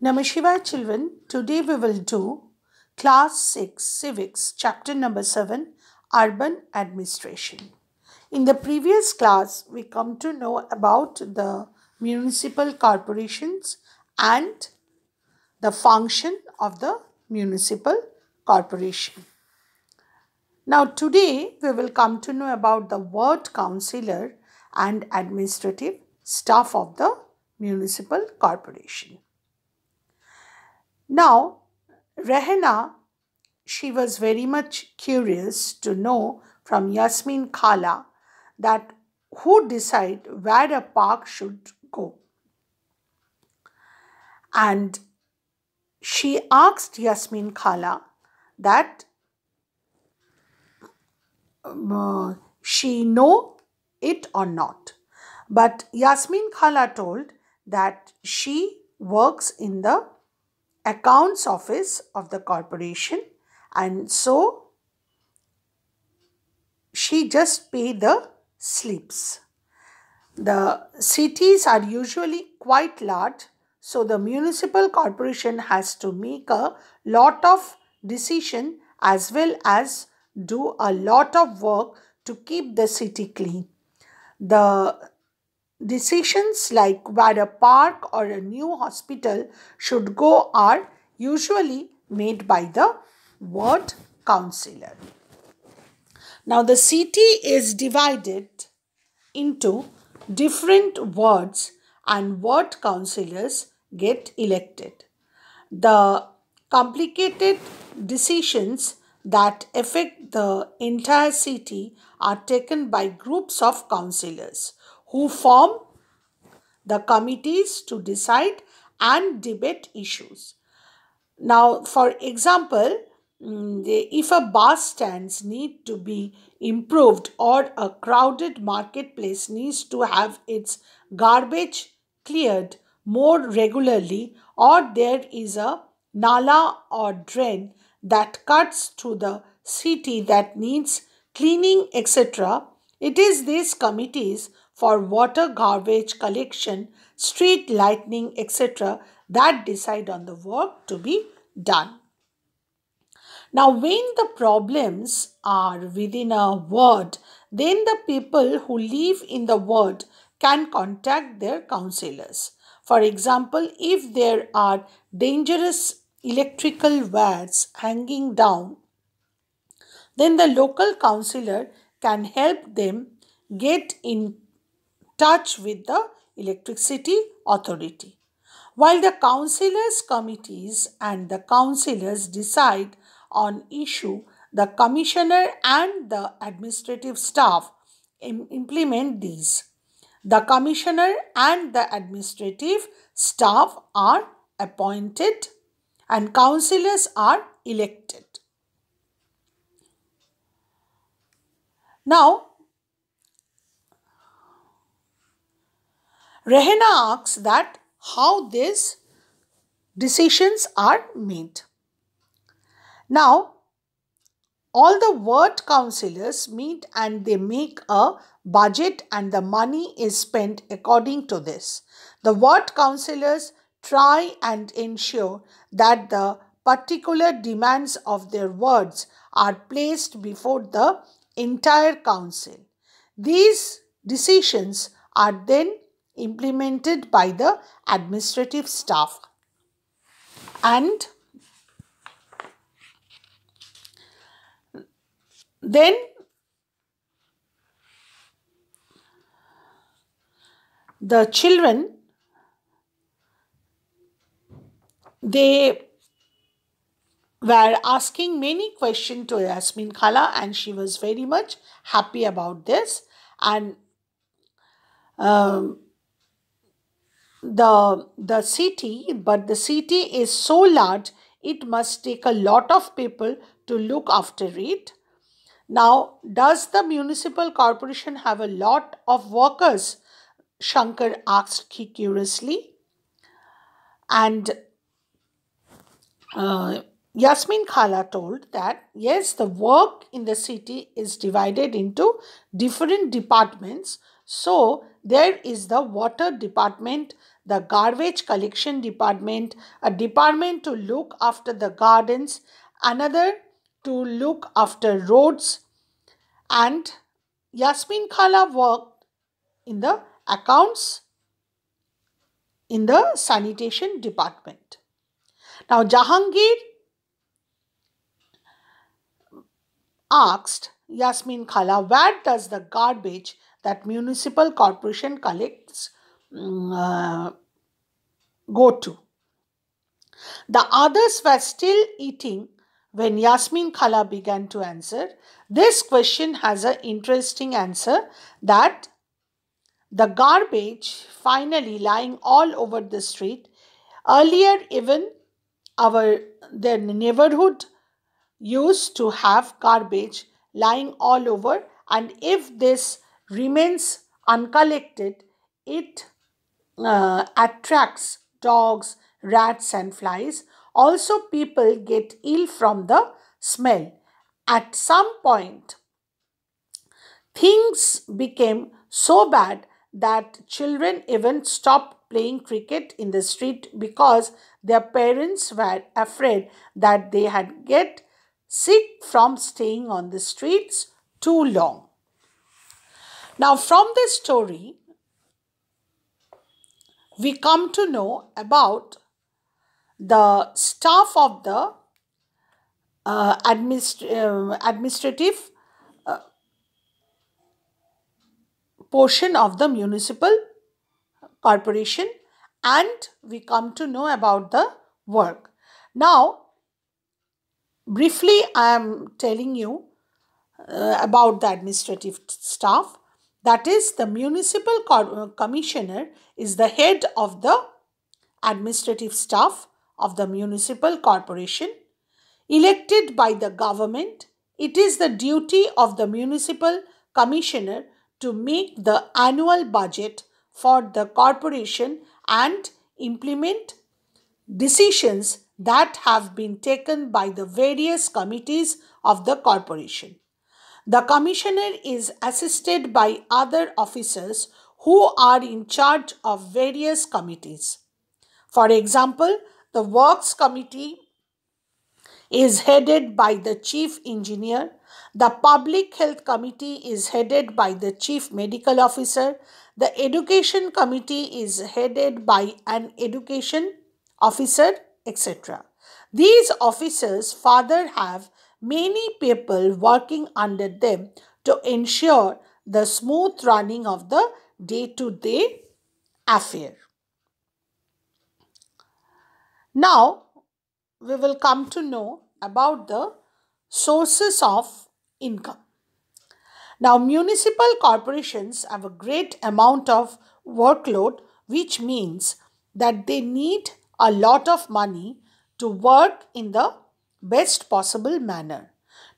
Namashivaya children, today we will do Class 6 Civics, Chapter number 7 Urban Administration. In the previous class, we come to know about the municipal corporations and the function of the municipal corporation. Now today we will come to know about the ward councillor and administrative staff of the municipal corporation. Now, Rehna, she was very much curious to know from Yasmin Khala that who decide where a park should go. And she asked Yasmin Khala that um, uh, she know it or not. But Yasmin Khala told that she works in the accounts office of the corporation and so she just paid the slips. The cities are usually quite large so the municipal corporation has to make a lot of decision as well as do a lot of work to keep the city clean. The Decisions like where a park or a new hospital should go are usually made by the ward councillor. Now the city is divided into different wards and ward councillors get elected. The complicated decisions that affect the entire city are taken by groups of councillors who form the committees to decide and debate issues. Now, for example, mm, if a bus stands need to be improved or a crowded marketplace needs to have its garbage cleared more regularly or there is a nala or drain that cuts through the city that needs cleaning etc it is these committees for water garbage collection, street lighting, etc., that decide on the work to be done. Now, when the problems are within a ward, then the people who live in the ward can contact their counselors. For example, if there are dangerous electrical wires hanging down, then the local counselor can help them get in touch with the electricity authority. While the councillors committees and the councillors decide on issue, the commissioner and the administrative staff implement these. The commissioner and the administrative staff are appointed and councillors are elected. Now, Rehena asks that how these decisions are made. Now, all the ward councillors meet and they make a budget and the money is spent according to this. The ward councillors try and ensure that the particular demands of their wards are placed before the entire council. These decisions are then implemented by the administrative staff and then the children they were asking many questions to Yasmin Khala and she was very much happy about this and um, the, the city, but the city is so large, it must take a lot of people to look after it. Now, does the municipal corporation have a lot of workers? Shankar asked curiously. And uh, Yasmin Khala told that yes, the work in the city is divided into different departments so there is the water department, the garbage collection department, a department to look after the gardens, another to look after roads. And Yasmin Khala worked in the accounts in the sanitation department. Now Jahangir asked Yasmin Khala, where does the garbage that municipal corporation collects mm, uh, go to. The others were still eating when Yasmin Khala began to answer. This question has an interesting answer that the garbage finally lying all over the street. Earlier even our their neighborhood used to have garbage lying all over and if this remains uncollected, it uh, attracts dogs, rats and flies. Also people get ill from the smell. At some point, things became so bad that children even stopped playing cricket in the street because their parents were afraid that they had get sick from staying on the streets too long. Now, from this story, we come to know about the staff of the uh, administ uh, administrative uh, portion of the municipal corporation and we come to know about the work. Now, briefly I am telling you uh, about the administrative staff. That is, the municipal uh, commissioner is the head of the administrative staff of the municipal corporation. Elected by the government, it is the duty of the municipal commissioner to make the annual budget for the corporation and implement decisions that have been taken by the various committees of the corporation. The commissioner is assisted by other officers who are in charge of various committees. For example, the works committee is headed by the chief engineer. The public health committee is headed by the chief medical officer. The education committee is headed by an education officer, etc. These officers further have many people working under them to ensure the smooth running of the day to day affair. Now, we will come to know about the sources of income. Now, municipal corporations have a great amount of workload, which means that they need a lot of money to work in the best possible manner.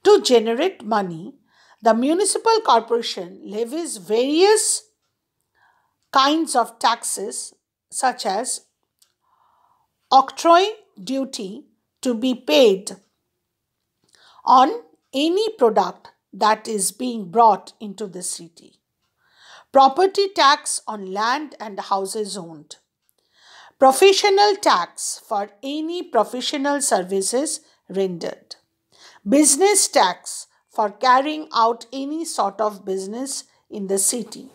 To generate money, the municipal corporation levies various kinds of taxes such as octroi duty to be paid on any product that is being brought into the city. Property tax on land and houses owned. Professional tax for any professional services rendered. Business tax for carrying out any sort of business in the city.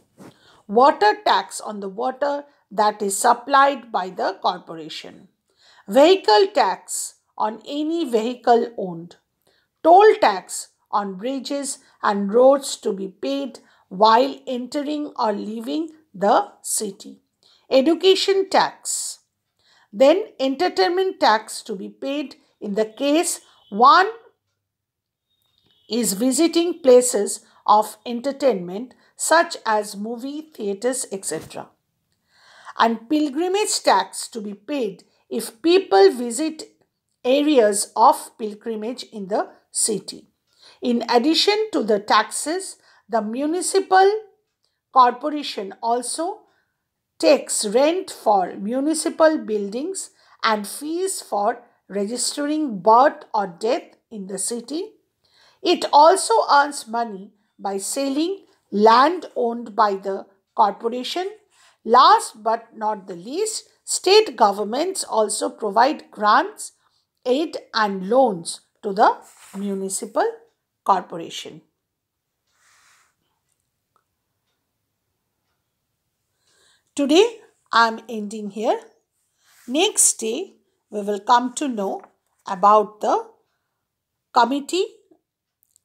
Water tax on the water that is supplied by the corporation. Vehicle tax on any vehicle owned. Toll tax on bridges and roads to be paid while entering or leaving the city. Education tax. Then entertainment tax to be paid in the case one is visiting places of entertainment such as movie theatres etc. And pilgrimage tax to be paid if people visit areas of pilgrimage in the city. In addition to the taxes, the municipal corporation also takes rent for municipal buildings and fees for registering birth or death in the city. It also earns money by selling land owned by the corporation. Last but not the least, state governments also provide grants, aid and loans to the municipal corporation. Today I am ending here. Next day we will come to know about the committee,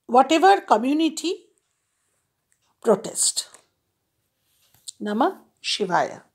whatever community protest. Nama Shivaya.